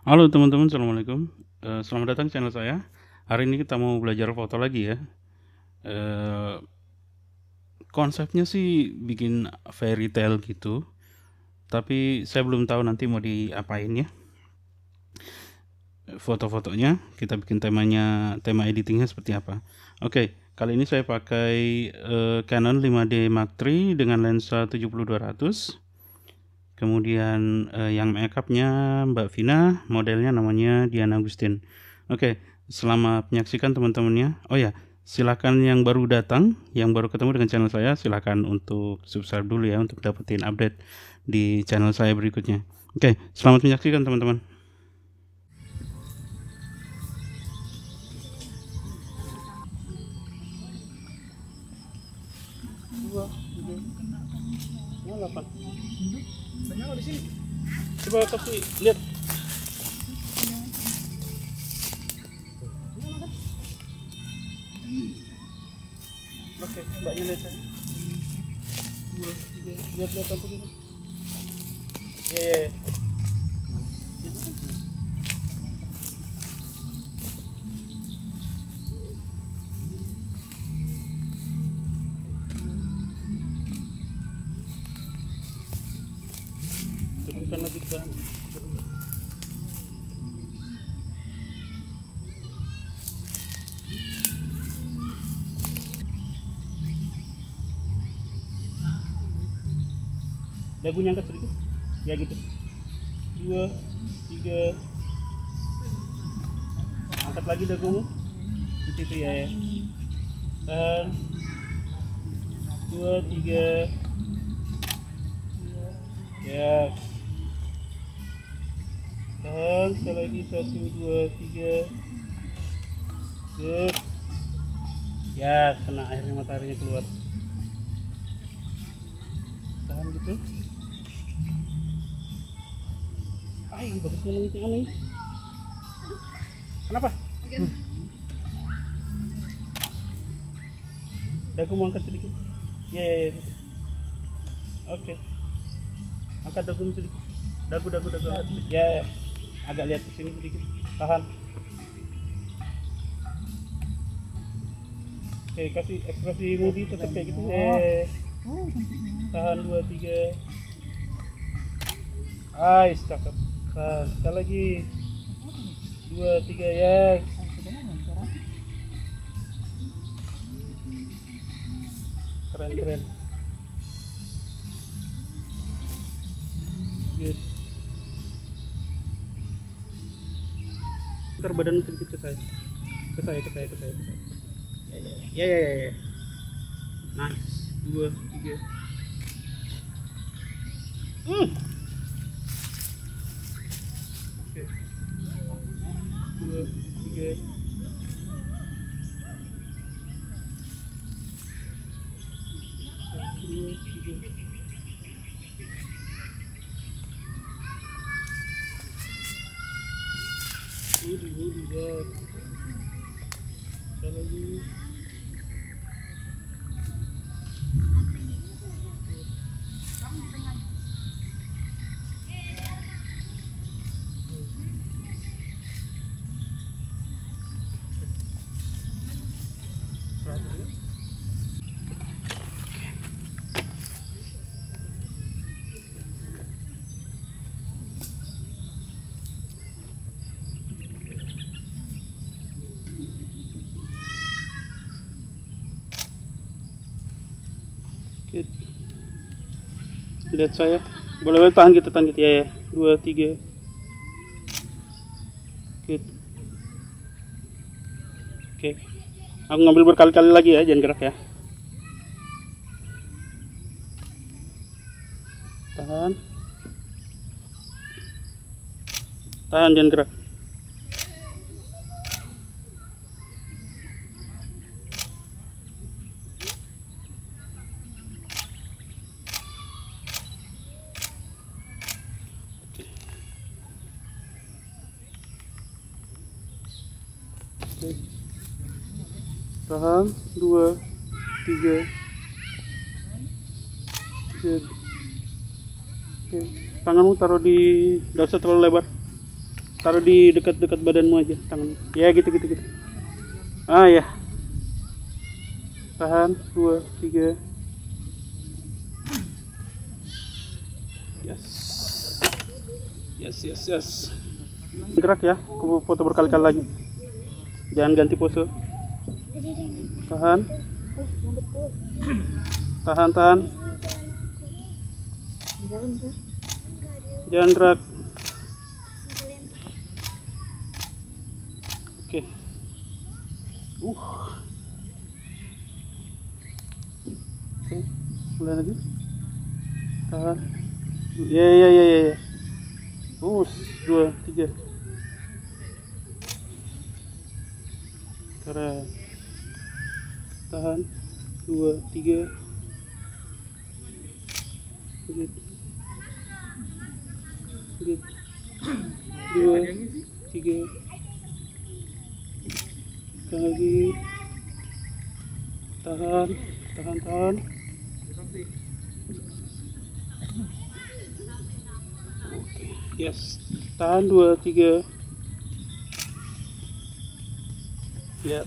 Halo teman-teman, Assalamualaikum eh, Selamat datang di channel saya Hari ini kita mau belajar foto lagi ya eh, Konsepnya sih bikin fairy tale gitu Tapi saya belum tahu nanti mau diapain ya Foto-fotonya, kita bikin temanya, tema editingnya seperti apa Oke, kali ini saya pakai eh, Canon 5D Mark III dengan lensa 7200 kemudian uh, yang makeupnya Mbak Vina modelnya namanya Diana Agustin oke okay, selamat menyaksikan teman-temannya oh ya silakan yang baru datang yang baru ketemu dengan channel saya silakan untuk subscribe dulu ya untuk dapetin update di channel saya berikutnya oke okay, selamat menyaksikan teman-teman dua tiga dua delapan banyak di sini coba kopi lihat Oke, mbaknya lihat Dua, tiga, lihat lihat apa gitu. yeah. kan dagunya angkat sedikit ya gitu dua tiga angkat lagi dagumu seperti itu ya, ya. Dan, dua tiga ya tahan sekali lagi satu dua tiga good ya kena akhirnya mataharinya keluar tahan gitu Ay, bagus banget ini kenapa hmm. dagu mau angkat sedikit ya ya ya oke okay. angkat dagu sedikit dagu dagu dagu ya yeah agak lihat ke sini sedikit tahan oke eh, kasih ekspresi Rudy tetap kayak gitu oh. eh oh, tahan dua tiga Ais, cakep. Nah, sekali lagi. Dua, tiga, ya. Keren, keren. putar badan sedikit ke saya ke saya ke saya ke saya, ya ya ya ya, ya. nice dua tiga hmm lihat saya boleh boleh tahan kita tahan kita ya, ya. dua tiga good oke okay aku ngambil berkali-kali lagi ya jangan gerak ya tahan tahan jangan gerak Thank you tahan dua tiga Oke. Tanganmu taruh di, dasar terlalu lebar. Taruh di dekat-dekat badanmu aja tangan. Ya gitu gitu gitu. Ah ya. Tahan dua tiga. Yes. Yes yes yes. Gerak ya. Aku foto berkali-kali lagi. Jangan ganti pose tahan tahan tahan jangan drag oke uh oke mulai lagi tahan ya ya ya ya ya uh dua tiga keren tahan dua tiga sedikit sedikit dua tiga tahan lagi tahan tahan tahan yes tahan dua tiga ya yep.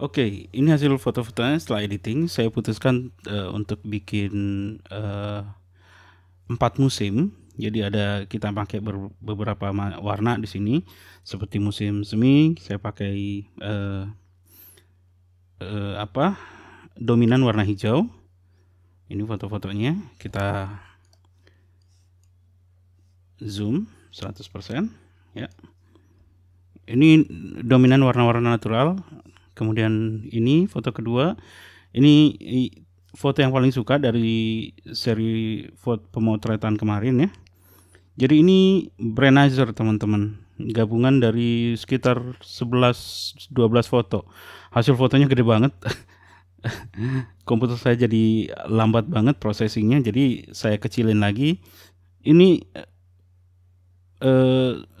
Oke, okay, ini hasil foto-fotonya setelah editing. Saya putuskan uh, untuk bikin uh, empat musim. Jadi ada kita pakai ber, beberapa warna di sini, seperti musim semi. Saya pakai uh, uh, apa? Dominan warna hijau. Ini foto-fotonya. Kita zoom 100% ya. Ini dominan warna-warna natural Kemudian ini foto kedua. Ini foto yang paling suka dari seri foto pemotretan kemarin ya. Jadi ini Brenizer teman-teman. Gabungan dari sekitar 11 12 foto. Hasil fotonya gede banget. Komputer saya jadi lambat banget processingnya jadi saya kecilin lagi. Ini eh 11.000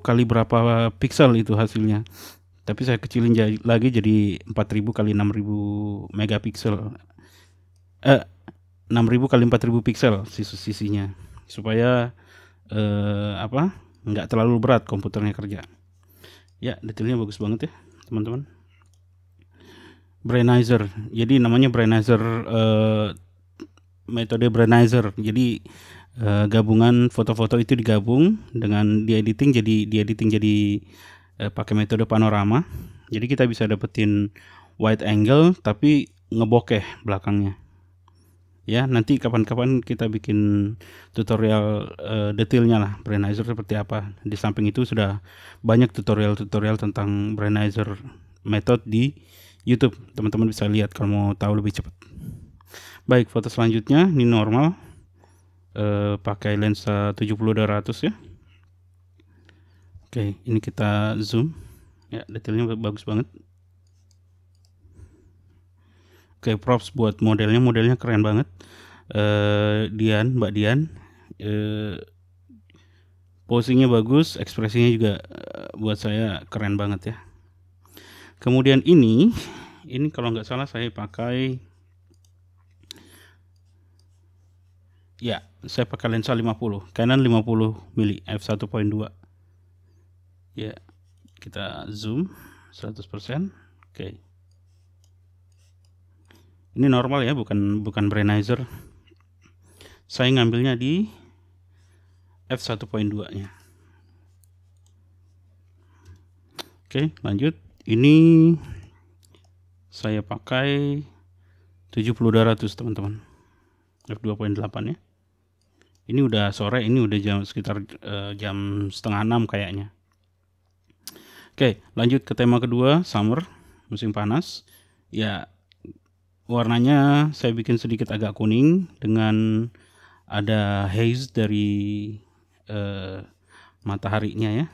kali berapa pixel itu hasilnya tapi saya kecilin lagi jadi 4000 kali 6000 megapiksel eh 6000 kali 4000 piksel sisi-sisinya supaya eh, apa nggak terlalu berat komputernya kerja ya detailnya bagus banget ya teman-teman brainizer jadi namanya brainizer eh, metode brainizer jadi eh, gabungan foto-foto itu digabung dengan di editing jadi di editing jadi eh, pakai metode panorama. Jadi kita bisa dapetin wide angle tapi ngebokeh belakangnya. Ya, nanti kapan-kapan kita bikin tutorial uh, detailnya lah brainizer seperti apa. Di samping itu sudah banyak tutorial-tutorial tentang brainizer method di YouTube. Teman-teman bisa lihat kalau mau tahu lebih cepat. Baik, foto selanjutnya ini normal. Uh, pakai lensa 70 200 ya. Oke, ini kita zoom. Ya, detailnya bagus banget. Oke, props buat modelnya. Modelnya keren banget. Uh, Dian, Mbak Dian. Uh, posingnya bagus, ekspresinya juga eh, buat saya keren banget ya. Kemudian ini, ini kalau nggak salah saya pakai ya saya pakai lensa 50 Canon 50 mili f1.2 ya kita zoom 100% oke okay. ini normal ya bukan bukan brainizer saya ngambilnya di f1.2 nya oke okay, lanjut ini saya pakai 70200 teman-teman f2.8 ya ini udah sore ini udah jam sekitar uh, jam setengah enam kayaknya Oke, lanjut ke tema kedua, summer, musim panas. Ya, warnanya saya bikin sedikit agak kuning dengan ada haze dari uh, mataharinya ya.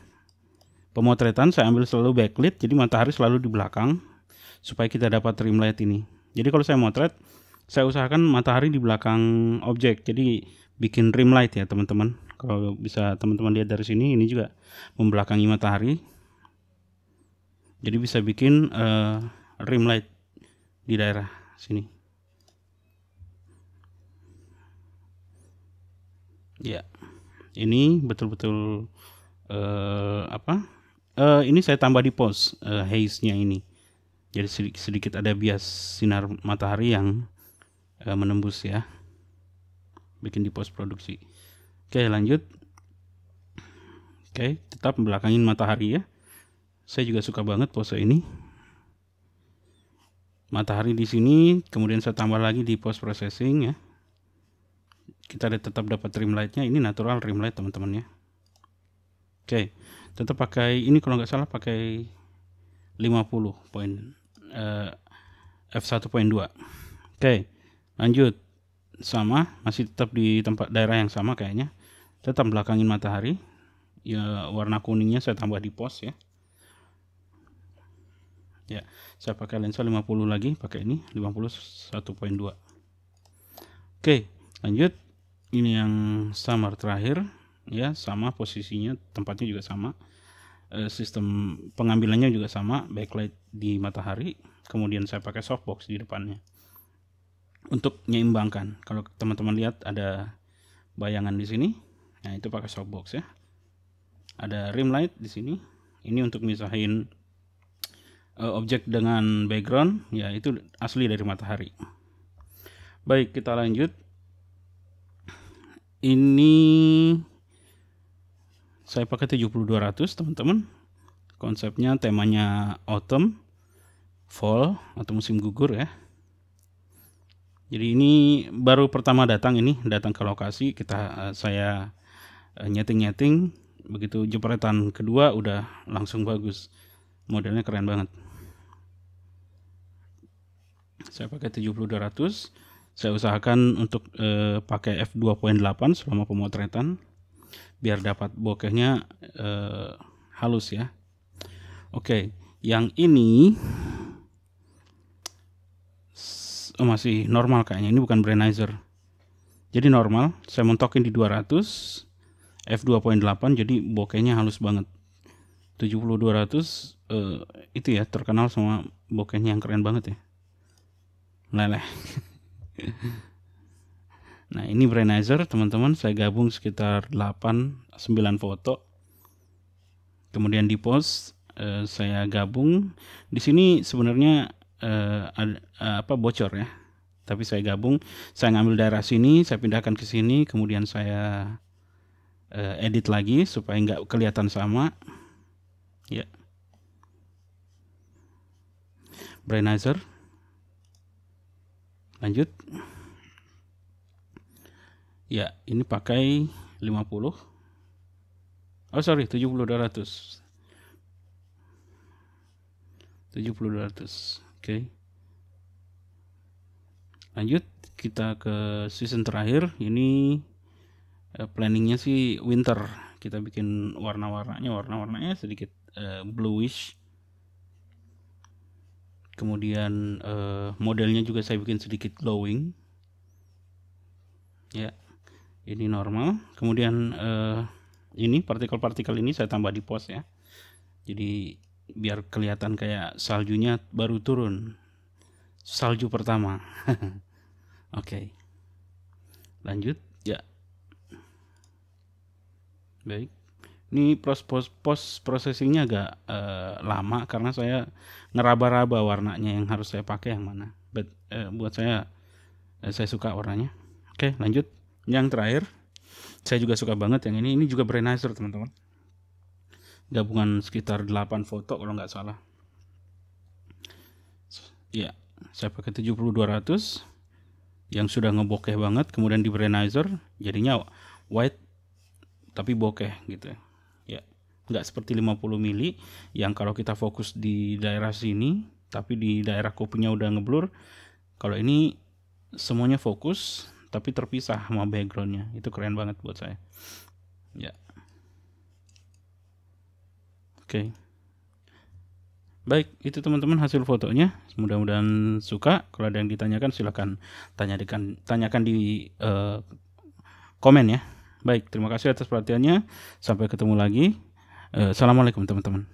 Pemotretan saya ambil selalu backlit, jadi matahari selalu di belakang supaya kita dapat rim light ini. Jadi kalau saya motret, saya usahakan matahari di belakang objek, jadi bikin rim light ya teman-teman. Kalau bisa teman-teman lihat dari sini, ini juga membelakangi matahari jadi bisa bikin uh, rim light di daerah sini ya ini betul-betul uh, apa uh, ini saya tambah di pos uh, haze nya ini jadi sedikit, sedikit ada bias sinar matahari yang uh, menembus ya bikin di pos produksi oke lanjut oke tetap belakangin matahari ya saya juga suka banget pose ini. Matahari di sini, kemudian saya tambah lagi di post processing ya. Kita tetap dapat trim lightnya. ini natural trim light teman-teman ya. Oke, tetap pakai ini kalau nggak salah pakai 50 poin eh, f1.2. Oke, lanjut sama masih tetap di tempat daerah yang sama kayaknya tetap belakangin matahari ya warna kuningnya saya tambah di post ya ya saya pakai lensa 50 lagi pakai ini 51.2 oke lanjut ini yang summer terakhir ya sama posisinya tempatnya juga sama e, sistem pengambilannya juga sama backlight di matahari kemudian saya pakai softbox di depannya untuk menyeimbangkan kalau teman-teman lihat ada bayangan di sini nah itu pakai softbox ya ada rim light di sini ini untuk misahin Eh, objek dengan background ya itu asli dari matahari. Baik, kita lanjut. Ini saya pakai 7200 teman-teman. Konsepnya temanya autumn, fall atau musim gugur ya. Jadi ini baru pertama datang ini, datang ke lokasi kita eh, saya eh, nyeting-nyeting begitu jepretan kedua udah langsung bagus modelnya keren banget saya pakai 7200 saya usahakan untuk eh, pakai f2.8 selama pemotretan biar dapat bokehnya eh, halus ya oke okay. yang ini oh, masih normal kayaknya ini bukan brandizer jadi normal saya montokin di 200 f2.8 jadi bokehnya halus banget 70200 uh, eh, itu ya terkenal sama bokehnya yang keren banget ya Meleleh. nah ini brandizer teman-teman saya gabung sekitar 8 9 foto kemudian di post uh, saya gabung di sini sebenarnya uh, eh, ada, uh, apa bocor ya tapi saya gabung saya ngambil daerah sini saya pindahkan ke sini kemudian saya uh, edit lagi supaya nggak kelihatan sama ya brainizer lanjut ya ini pakai 50 oh sorry 70 200 70 200 oke okay. lanjut kita ke season terakhir ini eh, planningnya sih winter kita bikin warna-warnanya warna-warnanya sedikit Eh, bluish kemudian uh, modelnya juga saya bikin sedikit glowing ya ini normal kemudian uh, ini partikel-partikel ini saya tambah di pos ya jadi biar kelihatan kayak saljunya baru turun salju pertama oke okay. lanjut ya baik ini pros pos pos processingnya agak uh, lama karena saya ngeraba-raba warnanya yang harus saya pakai yang mana but uh, eh, buat saya uh, saya suka warnanya oke okay, lanjut yang terakhir saya juga suka banget yang ini ini juga brandizer teman-teman gabungan sekitar 8 foto kalau nggak salah ya yeah, saya pakai 7200 yang sudah ngebokeh banget kemudian di Brenizer jadinya white tapi bokeh gitu ya nggak seperti 50 mili yang kalau kita fokus di daerah sini tapi di daerah kopinya udah ngeblur kalau ini semuanya fokus tapi terpisah sama backgroundnya itu keren banget buat saya ya oke baik itu teman-teman hasil fotonya mudah-mudahan suka kalau ada yang ditanyakan silahkan tanyakan tanyakan di uh, komen ya baik terima kasih atas perhatiannya sampai ketemu lagi Eh, Assalamualaikum teman-teman.